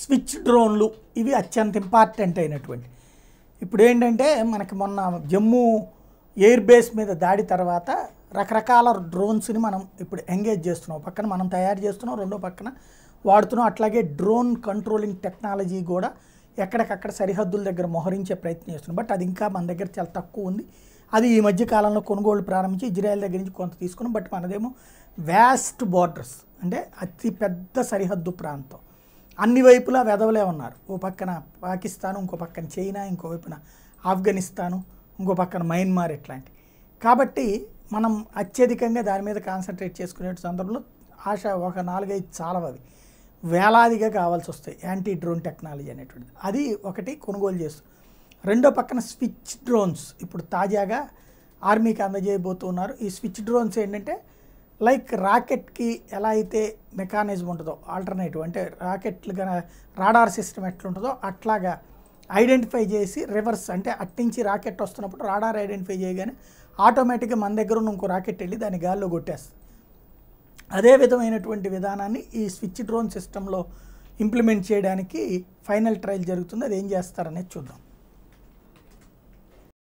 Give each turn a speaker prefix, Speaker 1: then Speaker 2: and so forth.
Speaker 1: switch డ్రోన్లు ఇవి అత్యంత ఇంపార్టెంట్ అయినటువంటి ఇప్పుడు ఏంటంటే మనకి మొన్న జమ్మూ ఎయిర్ బేస్ మీద దాడి తర్వాత రకరకాల డ్రోన్స్ని మనం ఇప్పుడు ఎంగేజ్ చేస్తున్నాం పక్కన మనం తయారు చేస్తున్నాం రెండో పక్కన వాడుతున్నాం అట్లాగే డ్రోన్ కంట్రోలింగ్ టెక్నాలజీ కూడా ఎక్కడికక్కడ సరిహద్దుల దగ్గర మోహరించే ప్రయత్నం చేస్తున్నాం బట్ అది ఇంకా మన దగ్గర చాలా తక్కువ ఉంది అది ఈ మధ్య కాలంలో కొనుగోలు ప్రారంభించి ఇజ్రాయెల్ దగ్గర నుంచి కొంత తీసుకున్నాం బట్ మనదేమో వ్యాస్ట్ బార్డర్స్ అంటే అతి పెద్ద సరిహద్దు ప్రాంతం అన్ని వైపులా వెదవలే ఉన్నారు ఓ పక్కన పాకిస్తాన్ ఇంకో పక్కన చైనా ఇంకో వైపున ఆఫ్ఘనిస్తాను ఇంకో పక్కన మయన్మార్ ఇట్లాంటి కాబట్టి మనం అత్యధికంగా దాని మీద కాన్సన్ట్రేట్ చేసుకునే సందర్భంలో ఆశ ఒక నాలుగైదు చాలవవి వేలాదిగా కావాల్సి వస్తాయి యాంటీ డ్రోన్ టెక్నాలజీ అనేటువంటిది అది ఒకటి కొనుగోలు చేస్తుంది రెండో పక్కన స్విచ్ డ్రోన్స్ ఇప్పుడు తాజాగా ఆర్మీకి అందజేయబోతున్నారు ఈ స్విచ్ డ్రోన్స్ ఏంటంటే లైక్ రాకెట్కి ఎలా అయితే మెకానిజం ఉంటుందో ఆల్టర్నేటివ్ అంటే రాకెట్లు రాడార్ సిస్టమ్ ఎట్లుంటుందో అట్లాగా ఐడెంటిఫై చేసి రివర్స్ అంటే అట్టించి రాకెట్ వస్తున్నప్పుడు రాడార్ ఐడెంటిఫై చేయగానే ఆటోమేటిక్గా మన దగ్గర ఉన్న ఇంకో రాకెట్ వెళ్ళి దాన్ని గాల్లో కొట్టేస్తుంది అదే విధమైనటువంటి విధానాన్ని ఈ స్విచ్ డ్రోన్ సిస్టంలో ఇంప్లిమెంట్ చేయడానికి ఫైనల్ ట్రయల్ జరుగుతుంది అది ఏం చేస్తారనేది చూద్దాం